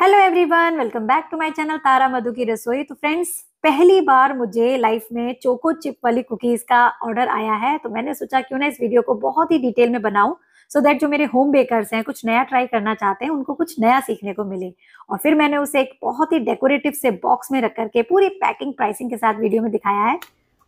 hello everyone welcome back to my channel Tara Madhu की रसोई तो फ्रेंड्स पहली बार मुझे लाइफ में चोको चिप वाली कुकीज़ का ऑर्डर आया है तो मैंने सोचा क्यों ना इस वीडियो को बहुत ही डिटेल में बनाऊं सो so दैट जो मेरे होम बेकर्स हैं कुछ नया ट्राई करना चाहते हैं उनको कुछ नया सीखने को मिले और फिर मैंने उसे एक बहुत ही डेकोरेटिव से बॉक्स में रख करके पूरी पैकिंग प्राइसिंग के साथ वीडियो में दिखाया है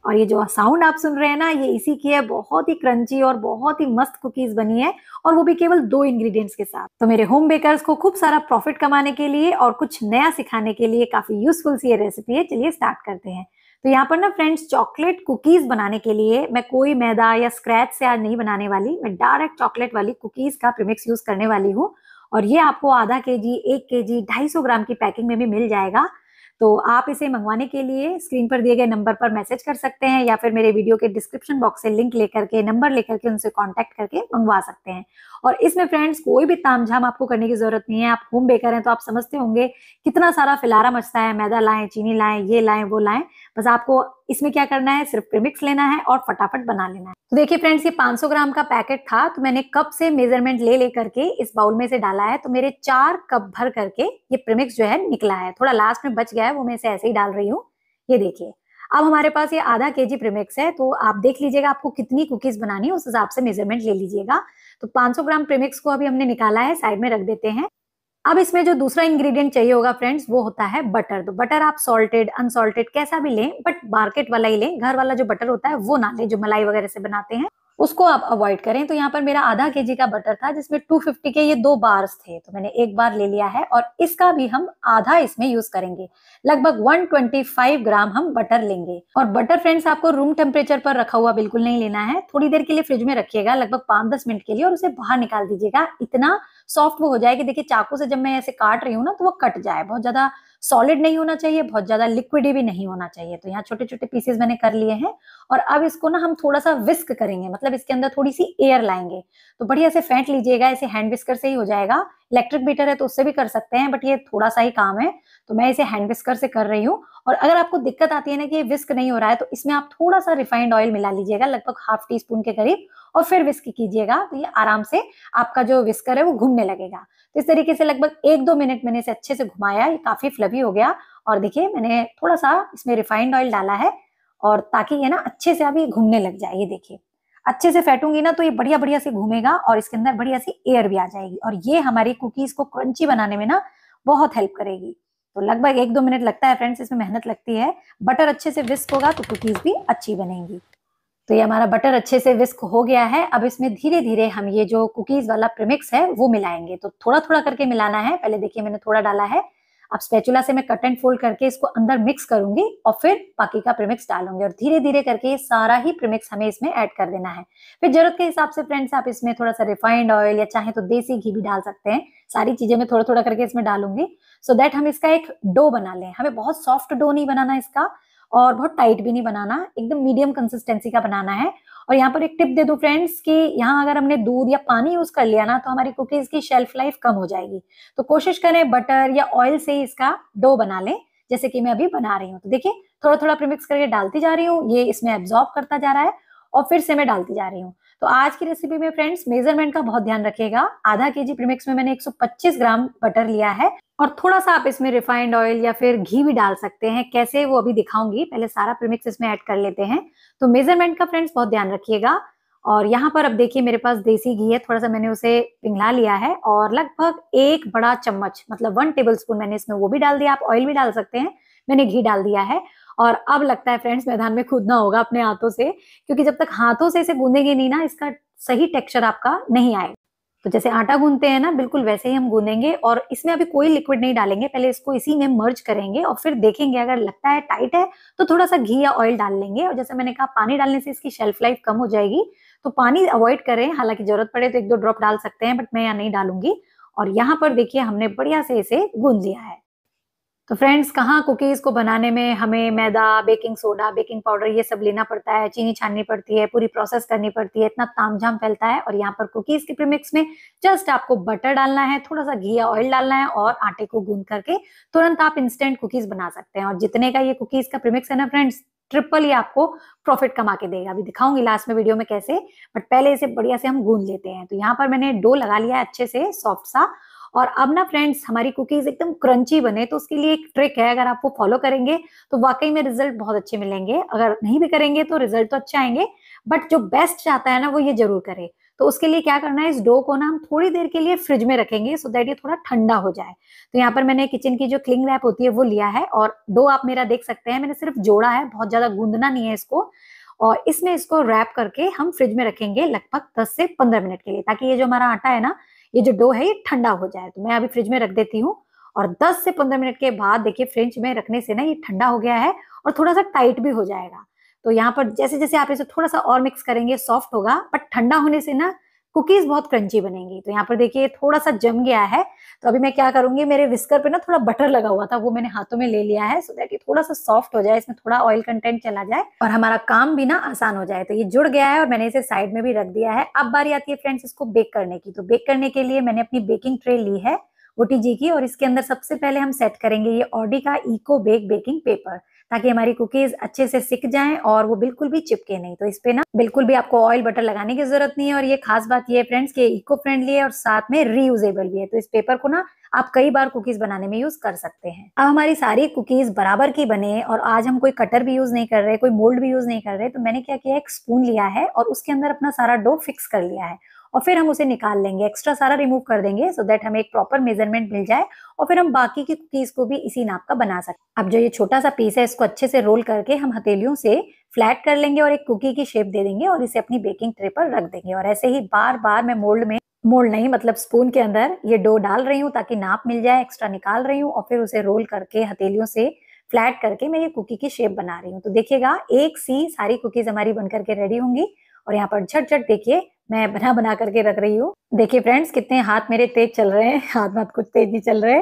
और ये जो साउंड आप सुन रहे हैं ना ये इसी की है बहुत ही क्रंची और बहुत ही मस्त कुकीज बनी है और वो भी केवल दो इंग्रेडिएंट्स के साथ तो मेरे होम बेकर्स को खूब सारा प्रॉफिट कमाने के लिए और कुछ नया सिखाने के लिए काफी यूजफुल सी ये रेसिपी है चलिए स्टार्ट करते हैं तो यहाँ पर ना फ्रेंड्स चॉकलेट कुकीज बनाने के लिए मैं कोई मैदा या स्क्रैच से आज नहीं बनाने वाली मैं डायरेक्ट चॉकलेट वाली कुकीज का प्रीमिक्स यूज करने वाली हूँ और ये आपको आधा के जी एक के जी ढाई सौ ग्राम की पैकिंग में भी मिल जाएगा तो आप इसे मंगवाने के लिए स्क्रीन पर दिए गए नंबर पर मैसेज कर सकते हैं या फिर मेरे वीडियो के डिस्क्रिप्शन बॉक्स से लिंक लेकर के नंबर लेकर के उनसे कॉन्टैक्ट करके मंगवा सकते हैं और इसमें फ्रेंड्स कोई भी तामझाम आपको करने की जरूरत नहीं है आप होम बेकर हैं तो आप समझते होंगे कितना सारा फिलारा मचता है मैदा लाएं चीनी लाएं ये लाएं वो लाएं बस आपको इसमें क्या करना है सिर्फ प्रीमिक्स लेना है और फटाफट बना लेना है तो देखिए फ्रेंड्स ये 500 ग्राम का पैकेट था तो मैंने कप से मेजरमेंट ले ले करके इस बाउल में से डाला है तो मेरे चार कप भर करके ये प्रीमिक्स जो है निकला है थोड़ा लास्ट में बच गया है वो मैं इसे ऐसे ही डाल रही हूँ ये देखिए अब हमारे पास ये आधा के जी प्रीमिक्स है तो आप देख लीजिएगा आपको कितनी कुकीज बनानी है उस हिसाब से मेजरमेंट ले लीजिएगा तो 500 ग्राम प्रीमिक्स को अभी हमने निकाला है साइड में रख देते हैं अब इसमें जो दूसरा इंग्रेडिएंट चाहिए होगा फ्रेंड्स वो होता है बटर तो बटर आप सॉल्टेड अनसॉल्टेड कैसा भी लें बट मार्केट वाला ही लें घर वाला जो बटर होता है वो ना लें जो मलाई वगैरह से बनाते हैं उसको आप अवॉइड करें तो यहाँ पर मेरा आधा के जी का बटर था जिसमें 250 के ये दो बार्स थे तो मैंने एक बार ले लिया है और इसका भी हम आधा इसमें यूज करेंगे लगभग 125 ग्राम हम बटर लेंगे और बटर फ्रेंड्स आपको रूम टेम्परेचर पर रखा हुआ बिल्कुल नहीं लेना है थोड़ी देर के लिए फ्रिज में रखिएगा लगभग पांच दस मिनट के लिए और उसे बाहर निकाल दीजिएगा इतना सॉफ्ट वो हो जाए कि देखिए चाकू से जब मैं ऐसे काट रही हूँ ना तो वो कट जाए बहुत ज्यादा सॉलिड नहीं होना चाहिए बहुत ज्यादा लिक्विड भी नहीं होना चाहिए तो यहाँ छोटे छोटे पीसेस मैंने कर लिए हैं और अब इसको ना हम थोड़ा सा विस्क करेंगे मतलब इसके अंदर थोड़ी सी एयर लाएंगे तो बढ़िया से फेंट लीजिएगा इसे हैंड विस्कर से ही हो जाएगा इलेक्ट्रिक बीटर है तो उससे भी कर सकते हैं बट ये थोड़ा सा ही काम है तो मैं इसे हैंड विस्कर से कर रही हूँ और अगर आपको दिक्कत आती है ना कि ये विस्क नहीं हो रहा है तो इसमें आप थोड़ा सा रिफाइंड ऑयल मिला लीजिएगा लगभग हाफ टी स्पून के करीब और फिर विस्क कीजिएगा तो ये आराम से आपका जो विस्कर है वो घूमने लगेगा तो इस तरीके से लगभग एक दो मिनट मैंने इसे अच्छे से घुमाया ये काफी फ्लबी हो गया और देखिए मैंने थोड़ा सा इसमें रिफाइंड ऑयल डाला है और ताकि ये ना अच्छे से अभी घूमने लग जाए ये देखिए अच्छे से फेटूंगी ना तो ये बढ़िया बढ़िया से घूमेगा और इसके अंदर बढ़िया सी एयर भी आ जाएगी और ये हमारी कुकीज को क्रंची बनाने में ना बहुत हेल्प करेगी तो लगभग एक दो मिनट लगता है फ्रेंड्स इसमें मेहनत लगती है बटर अच्छे से विस्क होगा तो कुकीज भी अच्छी बनेंगी तो ये हमारा बटर अच्छे से विस्क हो गया है अब इसमें धीरे धीरे हम ये जो कुकीज वाला प्रिमिक्स है वो मिलाएंगे तो थोड़ा थोड़ा करके मिलाना है पहले देखिए मैंने थोड़ा डाला है अब स्पेचुला से मैं कट एंड फोल्ड करके इसको अंदर मिक्स करूंगी और फिर बाकी का प्रीमिक्स डालूंगी और धीरे धीरे करके ये सारा ही प्रीमिक्स हमें इसमें ऐड कर देना है फिर जरूरत के हिसाब से फ्रेंड्स आप इसमें थोड़ा सा रिफाइंड ऑयल या चाहे तो देसी घी भी डाल सकते हैं सारी चीजें मैं थोड़ा थोड़ा करके इसमें डालूंगी सो so दैट हम इसका एक डो बना लें हमें बहुत सॉफ्ट डो नहीं बनाना इसका और बहुत टाइट भी नहीं बनाना एकदम मीडियम कंसिस्टेंसी का बनाना है और यहाँ पर एक टिप दे दू फ्रेंड्स कि यहाँ अगर हमने दूध या पानी यूज कर लिया ना तो हमारी कुकीज की शेल्फ लाइफ कम हो जाएगी तो कोशिश करें बटर या ऑयल से इसका डो बना लें जैसे कि मैं अभी बना रही हूँ तो देखिए थोड़ा थोड़ा प्रिमिक्स करके डालती जा रही हूँ ये इसमें एब्जॉर्ब करता जा रहा है और फिर से मैं डालती जा रही हूँ तो आज की रेसिपी में फ्रेंड्स मेजरमेंट का बहुत ध्यान रखिएगा आधा के जी प्रीमिक्स में मैंने 125 ग्राम बटर लिया है और थोड़ा सा आप इसमें रिफाइंड ऑयल या फिर घी भी डाल सकते हैं कैसे वो अभी दिखाऊंगी पहले सारा प्रीमिक्स इसमें ऐड कर लेते हैं तो मेजरमेंट का फ्रेंड्स बहुत ध्यान रखिएगा और यहाँ पर अब देखिए मेरे पास देसी घी है थोड़ा सा मैंने उसे पिघला लिया है और लगभग एक बड़ा चम्मच मतलब वन टेबल स्पून मैंने इसमें वो भी डाल दिया आप ऑयल भी डाल सकते हैं मैंने घी डाल दिया है और अब लगता है फ्रेंड्स मैदान में कूदना होगा अपने हाथों से क्योंकि जब तक हाथों से इसे गूंदेंगे नहीं ना इसका सही टेक्सचर आपका नहीं आएगा तो जैसे आटा गूंदते हैं ना बिल्कुल वैसे ही हम गूंदेंगे और इसमें अभी कोई लिक्विड नहीं डालेंगे पहले इसको इसी में मर्ज करेंगे और फिर देखेंगे अगर लगता है टाइट है तो थोड़ा सा घी या ऑयल डाल लेंगे और जैसे मैंने कहा पानी डालने से इसकी शेल्फ लाइफ कम हो जाएगी तो पानी अवॉइड करें हालांकि जरूरत पड़े तो एक दो ड्रॉप डाल सकते हैं बट मैं यहाँ नहीं डालूंगी और यहाँ पर देखिए हमने बढ़िया से इसे गूंद लिया है तो फ्रेंड्स कहाँ कुकीज़ को बनाने में हमें मैदा बेकिंग सोडा बेकिंग पाउडर ये सब लेना पड़ता है चीनी छाननी पड़ती है पूरी प्रोसेस करनी पड़ती है इतना तामझाम फैलता है और यहाँ पर कुकीज़ के प्रीमिक्स में जस्ट आपको बटर डालना है थोड़ा सा घी या ऑयल डालना है और आटे को गूंद करके तुरंत आप इंस्टेंट कुकीज़ बना सकते हैं और जितने का ये कुकीज़ का प्रीमिक्स है ना फ्रेंड्स ट्रिपल ही आपको प्रॉफिट कमा के देगा अभी दिखाऊंगी लास्ट में वीडियो में कैसे बट पहले इसे बढ़िया से हम गूंद लेते हैं तो यहाँ पर मैंने डो लगा लिया है अच्छे से सॉफ्ट सा और अब ना फ्रेंड्स हमारी कुकीज एकदम क्रंची बने तो उसके लिए एक ट्रिक है अगर आप वो फॉलो करेंगे तो वाकई में रिजल्ट बहुत अच्छे मिलेंगे अगर नहीं भी करेंगे तो रिजल्ट तो अच्छे आएंगे बट जो बेस्ट चाहता है ना वो ये जरूर करे तो उसके लिए क्या करना है इस डो को ना हम थोड़ी देर के लिए फ्रिज में रखेंगे सो दैट ये थोड़ा ठंडा हो जाए तो यहाँ पर मैंने किचन की जो क्लिंग रैप होती है वो लिया है और डो आप मेरा देख सकते हैं मैंने सिर्फ जोड़ा है बहुत ज्यादा गूंदना नहीं है इसको और इसमें इसको रैप करके हम फ्रिज में रखेंगे लगभग 10 से 15 मिनट के लिए ताकि ये जो हमारा आटा है ना ये जो डो है ये ठंडा हो जाए तो मैं अभी फ्रिज में रख देती हूँ और 10 से 15 मिनट के बाद देखिए फ्रिज में रखने से ना ये ठंडा हो गया है और थोड़ा सा टाइट भी हो जाएगा तो यहाँ पर जैसे जैसे आप इसे थोड़ा सा और मिक्स करेंगे सॉफ्ट होगा बट ठंडा होने से ना कुकीज बहुत क्रंची बनेंगी तो यहाँ पर देखिए थोड़ा सा जम गया है तो अभी मैं क्या करूंगी मेरे विस्कर पे ना थोड़ा बटर लगा हुआ था वो मैंने हाथों में ले लिया है सो so दैट ये थोड़ा सा सॉफ्ट हो जाए इसमें थोड़ा ऑयल कंटेंट चला जाए और हमारा काम भी ना आसान हो जाए तो ये जुड़ गया है और मैंने इसे साइड में भी रख दिया है अब बारी आती है फ्रेंड्स इसको बेक करने की तो बेक करने के लिए मैंने अपनी बेकिंग ट्रे ली है ओटीजी की और इसके अंदर सबसे पहले हम सेट करेंगे ये ऑडी का इको बेक बेकिंग पेपर ताकि हमारी कुकीज अच्छे से सिक जाएं और वो बिल्कुल भी चिपके नहीं तो इस पे ना बिल्कुल भी आपको ऑयल बटर लगाने की जरूरत नहीं है और ये खास बात ये है फ्रेंड्स कि इको फ्रेंडली है और साथ में रीयूजेबल भी है तो इस पेपर को ना आप कई बार कुकीज बनाने में यूज कर सकते हैं अब हमारी सारी कुकीज बराबर की बने और आज हम कोई कटर भी यूज नहीं कर रहे कोई मोल्ड भी यूज नहीं कर रहे तो मैंने क्या किया एक स्पून लिया है और उसके अंदर अपना सारा डो फिक्स कर लिया है और फिर हम उसे निकाल लेंगे एक्स्ट्रा सारा रिमूव कर देंगे सो so दैट हमें एक प्रॉपर मेजरमेंट मिल जाए और फिर हम बाकी की कुकीज़ को भी इसी नाप का बना सकते अब जो ये छोटा सा पीस है इसको अच्छे से रोल करके हम हथेलियों से फ्लैट कर लेंगे और एक कुकी की शेप दे देंगे और इसे अपनी बेकिंग ट्रे पर रख देंगे और ऐसे ही बार बार मैं मोल्ड में मोल्ड नहीं मतलब स्पून के अंदर ये डो डाल रही हूँ ताकि नाप मिल जाए एक्स्ट्रा निकाल रही हूँ और फिर उसे रोल करके हथेलियों से फ्लैट करके मैं ये कुकी की शेप बना रही हूँ तो देखिएगा एक सी सारी कुकीज हमारी बनकर के रेडी होंगी और यहाँ पर झट झट देखिए मैं बना बना करके रख रही हूँ देखिए फ्रेंड्स कितने हाथ मेरे तेज चल रहे हैं हाथ मत कुछ तेज नहीं चल रहे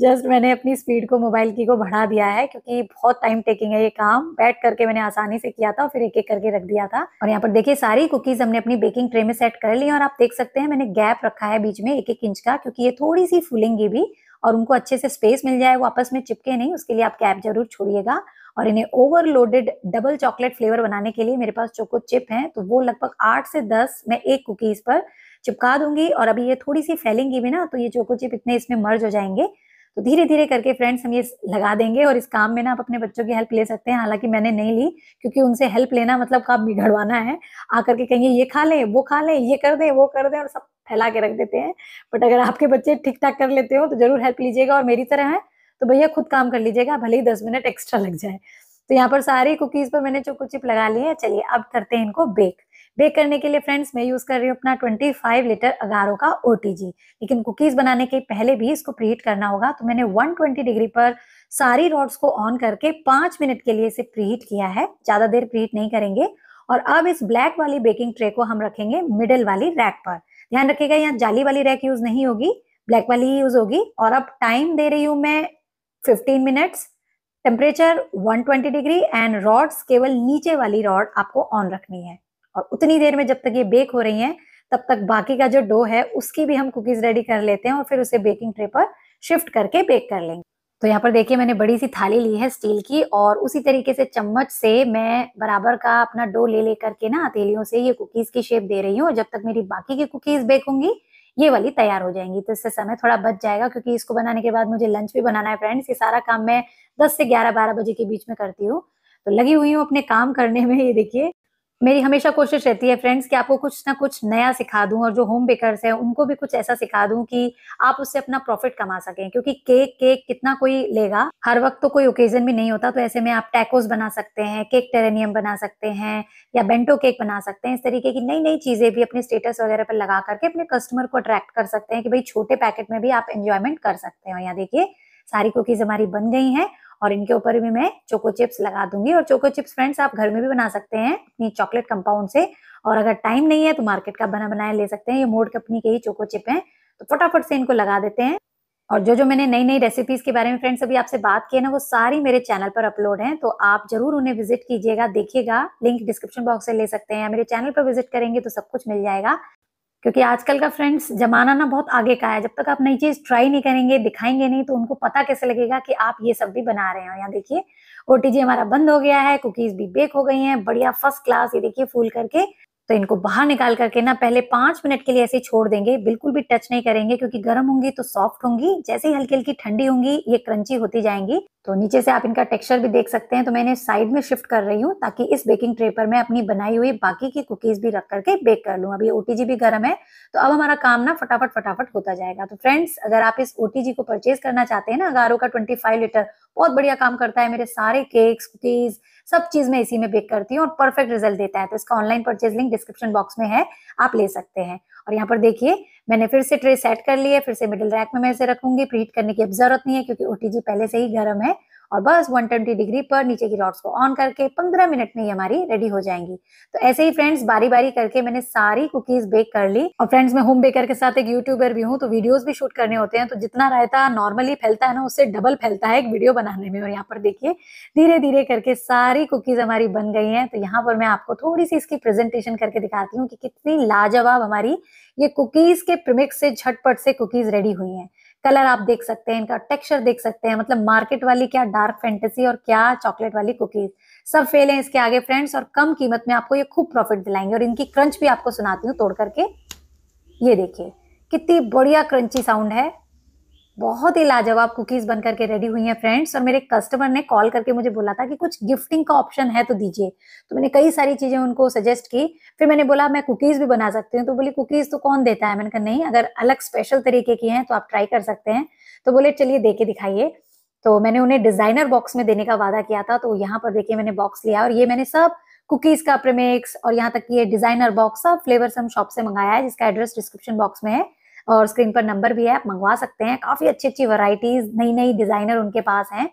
जस्ट मैंने अपनी स्पीड को मोबाइल की को बढ़ा दिया है क्योंकि बहुत टाइम टेकिंग है ये काम बैठ करके मैंने आसानी से किया था और फिर एक एक करके रख दिया था और यहाँ पर देखिए सारी कुकीज हमने अपनी बेकिंग ट्रे में सेट कर ली और आप देख सकते हैं मैंने गैप रखा है बीच में एक एक इंच का क्योंकि ये थोड़ी सी फूलेंगी भी और उनको अच्छे से स्पेस मिल जाए वो आपस में चिपके नहीं उसके लिए आप कैप जरूर छोड़िएगा और इन्हें ओवरलोडेड डबल चॉकलेट फ्लेवर बनाने के लिए मेरे पास चोको चिप हैं तो वो लगभग आठ से दस मैं एक कुकीज़ पर चिपका दूंगी और अभी ये थोड़ी सी फैलेंगी भी ना तो ये चोको चिप इतने इसमें मर्ज हो जाएंगे तो धीरे धीरे करके फ्रेंड्स हम ये लगा देंगे और इस काम में ना आप अपने बच्चों की हेल्प ले सकते हैं हालांकि मैंने नहीं ली क्योंकि उनसे हेल्प लेना मतलब काम बिगड़वाना है आकर के कहेंगे ये खा लें वो खा लें ये कर दें वो कर दें और सब फैला के रख देते हैं बट अगर आपके बच्चे ठीक ठाक कर लेते हो तो जरूर हेल्प लीजिएगा और मेरी तरह है तो भैया खुद काम कर लीजिएगा भले ही दस मिनट एक्स्ट्रा लग जाए तो यहाँ पर सारी कुकीज़ पर मैंने चोको चिप लगा लिए हैं चलिए अब करते हैं इनको बेक बेक करने के लिए फ्रेंड्स मैं यूज कर रही हूँ अपना 25 लीटर अगारो का ओ लेकिन कुकीज बनाने के पहले भी इसको प्रीहीट करना होगा तो मैंने 120 डिग्री पर सारी रॉड्स को ऑन करके पांच मिनट के लिए इसे प्रीहीट किया है ज्यादा देर प्रीहीट नहीं करेंगे और अब इस ब्लैक वाली बेकिंग ट्रे को हम रखेंगे मिडिल वाली रैक पर ध्यान रखिएगा यहाँ जाली वाली रैक यूज नहीं होगी ब्लैक वाली ही यूज होगी और अब टाइम दे रही हूं मैं fifteen minutes temperature 120 degree and rods केवल नीचे वाली रॉड आपको ऑन रखनी है और उतनी देर में जब तक ये बेक हो रही हैं तब तक बाकी का जो डो है उसकी भी हम कुकीज़ रेडी कर लेते हैं और फिर उसे बेकिंग ट्रे पर शिफ्ट करके बेक कर लेंगे तो यहाँ पर देखिए मैंने बड़ी सी थाली ली है स्टील की और उसी तरीके से चम्मच से मैं बराबर का अपना डो ले लेकर के ना हथेलियों से ये कुकीज़ की शेप दे रही हूँ और जब तक मेरी बाकी की कुकीज़ बेक होंगी ये वाली तैयार हो जाएंगी तो इससे समय थोड़ा बच जाएगा क्योंकि इसको बनाने के बाद मुझे लंच भी बनाना है फ्रेंड्स ये सारा काम मैं दस से ग्यारह बारह बजे के बीच में करती हूँ तो लगी हुई हूँ अपने काम करने में ये देखिए मेरी हमेशा कोशिश रहती है फ्रेंड्स कि आपको कुछ ना कुछ नया सिखा दूं और जो होम बेकर्स हैं उनको भी कुछ ऐसा सिखा दूं कि आप उससे अपना प्रॉफिट कमा सकें क्योंकि केक केक कितना कोई लेगा हर वक्त तो कोई ओकेजन भी नहीं होता तो ऐसे में आप टैकोस बना सकते हैं केक टेरेनियम बना सकते हैं या बेंटो केक बना सकते हैं इस तरीके की नई नई चीजें भी अपने स्टेटस वगैरह पर लगा करके अपने कस्टमर को अट्रैक्ट कर सकते हैं कि भाई छोटे पैकेट में भी आप एंजॉयमेंट कर सकते हो यहाँ देखिए सारी कुकीज हमारी बन गई हैं और इनके ऊपर भी मैं चोको चिप्स लगा दूंगी और चोको चिप्स फ्रेंड्स आप घर में भी बना सकते हैं अपनी चॉकलेट कंपाउंड से और अगर टाइम नहीं है तो मार्केट का बना बनाया ले सकते हैं ये मोड कंपनी के ही चोको चिप है तो फटाफट से इनको लगा देते हैं और जो जो मैंने नई नई रेसिपीज के बारे में फ्रेंड्स अभी आपसे बात की है ना वो सारी मेरे चैनल पर अपलोड हैं तो आप जरूर उन्हें विजिट कीजिएगा देखिएगा लिंक डिस्क्रिप्शन बॉक्स से ले सकते हैं या मेरे चैनल पर विजिट करेंगे तो सब कुछ मिल जाएगा क्योंकि आजकल का फ्रेंड्स जमाना ना बहुत आगे का है जब तक आप नई चीज़ ट्राई नहीं करेंगे दिखाएंगे नहीं तो उनको पता कैसे लगेगा कि आप ये सब भी बना रहे हो यहाँ देखिए ओटीजी हमारा बंद हो गया है कुकीज़ भी बेक हो गई हैं बढ़िया फर्स्ट क्लास ये देखिए फूल करके तो इनको बाहर निकाल करके ना पहले पांच मिनट के लिए ऐसे छोड़ देंगे बिल्कुल भी टच नहीं करेंगे क्योंकि गर्म होंगी तो सॉफ्ट होंगी जैसे ही हल्की हल्की ठंडी होंगी ये क्रंची होती जाएंगी तो नीचे से आप इनका टेक्सचर भी देख सकते हैं तो मैंने साइड में शिफ्ट कर रही हूँ ताकि इस बेकिंग ट्रे पर मैं अपनी बनाई हुई बाकी की कुकीज भी रख करके बेक कर लूँ अभी ओटीजी भी गर्म है तो अब हमारा काम ना फटाफट फटाफट होता जाएगा तो फ्रेंड्स अगर आप इस ओटीजी को परचेज करना चाहते हैं ना अगारो का ट्वेंटी लीटर बहुत बढ़िया काम करता है मेरे सारे केक्स कुकीज सब चीज मैं इसी में बेक करती हूँ और परफेक्ट रिजल्ट देता है तो इसका online purchase link description box में है आप ले सकते हैं और यहाँ पर देखिए मैंने फिर से ट्रे सेट कर लिया है फिर से मिडिल रैक में मैं इसे रखूंगी प्रीट करने की अब जरूरत नहीं है क्योंकि ओटीजी पहले से ही गर्म है और बस 120 डिग्री पर नीचे की रॉड्स को ऑन करके 15 मिनट में ही हमारी रेडी हो जाएंगी तो ऐसे ही फ्रेंड्स बारी बारी करके मैंने सारी कुकीज बेक कर ली और फ्रेंड्स मैं होम बेकर के साथ एक यूट्यूबर भी हूँ तो वीडियोज भी शूट करने होते हैं तो जितना रायता नॉर्मली फैलता है ना उससे डबल फैलता है एक वीडियो बनाने में और यहाँ पर देखिए धीरे धीरे करके सारी कुकीज हमारी बन गई है तो यहाँ पर मैं आपको थोड़ी सी इसकी प्रेजेंटेशन करके दिखाती हूँ कि कितनी लाजवाब हमारी ये कुकीज के प्रिमिक्स से झटपट से कुकीज रेडी हुई हैं कलर आप देख सकते हैं इनका टेक्सचर देख सकते हैं मतलब मार्केट वाली क्या डार्क फैंटेसी और क्या चॉकलेट वाली कुकीज सब फेल है इसके आगे फ्रेंड्स और कम कीमत में आपको ये खूब प्रॉफिट दिलाएंगे और इनकी क्रंच भी आपको सुनाती हूँ तोड़ करके ये देखिए कितनी बढ़िया क्रंची साउंड है बहुत ही लाजवाब कुकीज बन करके रेडी हुई है फ्रेंड्स और मेरे कस्टमर ने कॉल करके मुझे बोला था कि कुछ गिफ्टिंग का ऑप्शन है तो दीजिए तो मैंने कई सारी चीज़ें उनको सजेस्ट की फिर मैंने बोला मैं कुकीज़ भी बना सकती हूँ तो बोली कुकीज़ तो कौन देता है मैंने कहा नहीं अगर अलग स्पेशल तरीके की है तो आप ट्राई कर सकते हैं तो बोले चलिए देखे दिखाइए तो मैंने उन्हें डिजाइनर बॉक्स में देने का वादा किया था तो यहाँ पर देखिए मैंने बॉक्स लिया और ये मैंने सब कुकीज का प्रेमेक्स और यहाँ तक कि ये डिजाइनर बॉक्स सब फ्लेवर्स हम शॉप से मंगाया है जिसका एड्रेस डिस्क्रिप्शन बॉक्स में है और स्क्रीन पर नंबर भी है आप मंगवा सकते हैं काफी अच्छी अच्छी वराइटीज नई नई डिजाइनर उनके पास है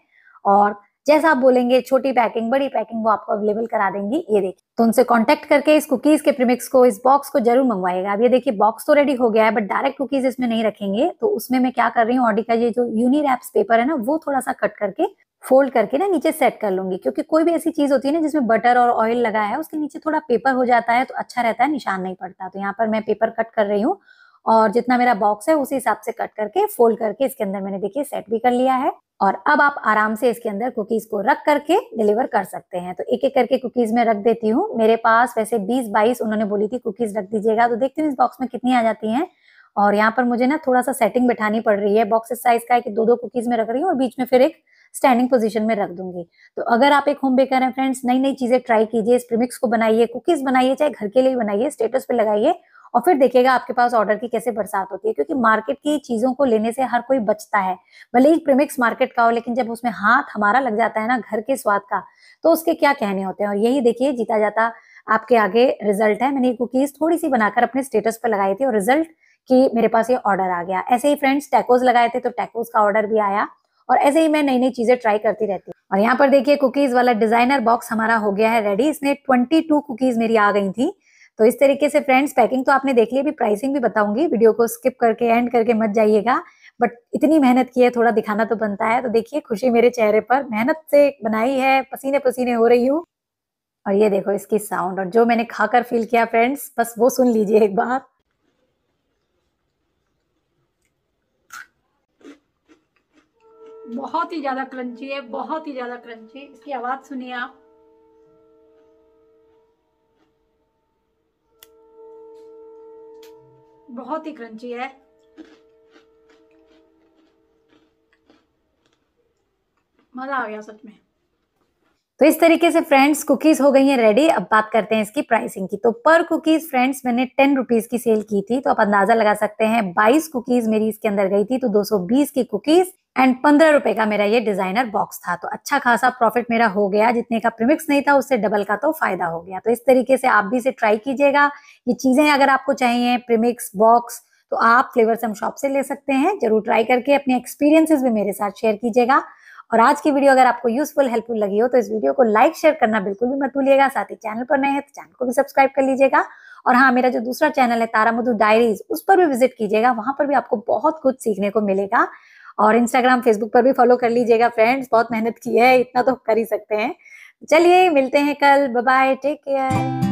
और जैसा आप बोलेंगे छोटी पैकिंग बड़ी पैकिंग वो आपको अवेलेबल करा देंगी ये देखिए तो उनसे कांटेक्ट करके इस कुकीज के प्रीमिक्स को इस बॉक्स को जरूर मंगवाएगा अब ये देखिए बॉक्स तो रेडी हो गया है बट डायरेक्ट कुकीज इसमें नहीं रखेंगे तो उसमें मैं क्या कर रही हूँ ऑडी का ये जो यूनि रैप्स पेपर है ना वो थोड़ा सा कट करके फोल्ड करके ना नीचे सेट कर लूंगी क्योंकि कोई भी ऐसी चीज होती है ना जिसमें बटर और ऑयल लगा है उसके नीचे थोड़ा पेपर हो जाता है तो अच्छा रहता है निशान नहीं पड़ता तो यहाँ पर मैं पेपर कट कर रही हूँ और जितना मेरा बॉक्स है उसी हिसाब से कट करके फोल्ड करके इसके अंदर मैंने देखिए सेट भी कर लिया है और अब आप आराम से इसके अंदर कुकीज को रख करके डिलीवर कर सकते हैं तो एक एक करके कुकीज में रख देती हूँ मेरे पास वैसे बीस बाईस उन्होंने बोली थी कुकीज रख दीजिएगा तो देखती हूँ इस बॉक्स में कितनी आ जाती है और यहाँ पर मुझे ना थोड़ा सा सेटिंग बैठानी पड़ रही है बॉक्स इस साइज का है कि दो दो कुकीज में रख रही हूँ और बीच में फिर एक स्टैंडिंग पोजीशन में रख दूंगी तो अगर आप एक होम बेकर हैं फ्रेंड्स नई नई चीजें ट्राई कीजिए इस प्रीमिक्स को बनाइए कुकीज बनाइए चाहे घर के लिए बनाइए स्टेटस पे लगाइए और फिर देखिएगा आपके पास ऑर्डर की कैसे बरसात होती है क्योंकि मार्केट की चीजों को लेने से हर कोई बचता है भले ही प्रीमिक्स मार्केट का हो लेकिन जब उसमें हाथ हमारा लग जाता है ना घर के स्वाद का तो उसके क्या कहने होते हैं और यही देखिए जीता जाता आपके आगे रिजल्ट है मैंने ये कुकीज थोड़ी सी बनाकर अपने स्टेटस पर लगाई थी और रिजल्ट की मेरे पास ये ऑर्डर आ गया ऐसे ही फ्रेंड्स टैकोज लगाए थे तो टैकोज का ऑर्डर भी आया और ऐसे ही मैं नई नई चीजें ट्राई करती रहती हूँ और यहाँ पर देखिए कुकीज वाला डिजाइनर बॉक्स हमारा हो गया है रेडी इसमें 22 कुकीज मेरी आ गई थी तो इस तरीके से फ्रेंड्स पैकिंग तो आपने देख ली प्राइसिंग भी बताऊंगी वीडियो को स्किप करके एंड करके मत जाइएगा बट इतनी मेहनत की है थोड़ा दिखाना तो बनता है तो देखिए खुशी मेरे चेहरे पर मेहनत से बनाई है पसीने पसीने हो रही हूँ और ये देखो इसकी साउंड और जो मैंने खाकर फील किया फ्रेंड्स बस वो सुन लीजिए एक बार बहुत ही ज़्यादा क्रंची है बहुत ही ज़्यादा क्रंची इसकी आवाज़ सुनिए आप बहुत ही क्रंची है मजा आ गया सच में तो इस तरीके से फ्रेंड्स कुकीज हो गई हैं रेडी अब बात करते हैं इसकी प्राइसिंग की तो पर कुकीज फ्रेंड्स मैंने टेन रुपीज की सेल की थी तो आप अंदाजा लगा सकते हैं बाईस कुकीज मेरी इसके अंदर गई थी तो दो सौ बीस की कुकीज एंड पंद्रह रुपए का मेरा ये डिजाइनर बॉक्स था तो अच्छा खासा प्रॉफिट मेरा हो गया जितने का प्रीमिक्स नहीं था उससे डबल का तो फायदा हो गया तो इस तरीके से आप भी इसे ट्राई कीजिएगा ये चीजें अगर आपको चाहिए प्रीमिक्स बॉक्स तो आप फ्लेवर सम शॉप से ले सकते हैं जरूर ट्राई करके अपने एक्सपीरियंसेस भी मेरे साथ शेयर कीजिएगा और आज की वीडियो अगर आपको यूजफुल हेल्पफुल लगी हो तो इस वीडियो को लाइक शेयर करना बिल्कुल भी मत भूलिएगा साथ ही चैनल पर नए हैं तो चैनल को भी सब्सक्राइब कर लीजिएगा और हाँ मेरा जो दूसरा चैनल है तारा मधु डायरीज उस पर भी विजिट कीजिएगा वहां पर भी आपको बहुत कुछ सीखने को मिलेगा और इंस्टाग्राम फेसबुक पर भी फॉलो कर लीजिएगा फ्रेंड्स बहुत मेहनत की है इतना तो कर ही सकते हैं चलिए मिलते हैं कल बाय टेक केयर